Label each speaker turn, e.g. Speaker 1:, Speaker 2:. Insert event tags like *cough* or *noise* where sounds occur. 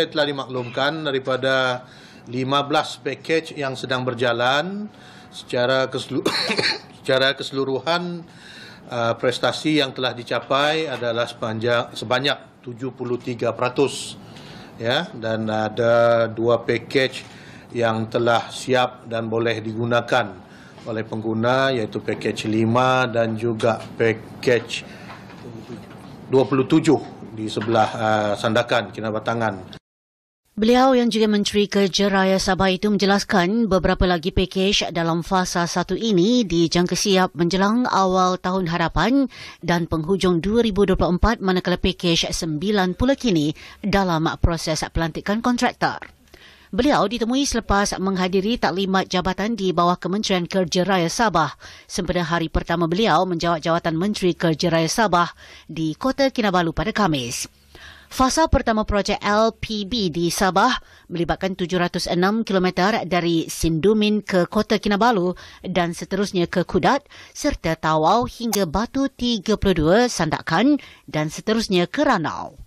Speaker 1: Saya telah dimaklumkan daripada 15 package yang sedang berjalan secara keselu- *coughs* secara keseluruhan uh, prestasi yang telah dicapai adalah sepanjang sebanyak 73% ya dan ada dua package yang telah siap dan boleh digunakan oleh pengguna yaitu package 5 dan juga package 27 di sebelah uh, sandakan Kinabatangan
Speaker 2: Beliau yang juga Menteri Kerja Raya Sabah itu menjelaskan beberapa lagi pakej dalam fasa satu ini dijangka siap menjelang awal tahun harapan dan penghujung 2024 manakala pakej sembilan pula kini dalam proses pelantikan kontraktor. Beliau ditemui selepas menghadiri taklimat jabatan di bawah Kementerian Kerja Raya Sabah sempena hari pertama beliau menjawat jawatan Menteri Kerja Raya Sabah di Kota Kinabalu pada Khamis. Fasa pertama projek LPB di Sabah melibatkan 706 km dari Sindumin ke Kota Kinabalu dan seterusnya ke Kudat serta Tawau hingga Batu 32 Sandakan dan seterusnya ke Ranau.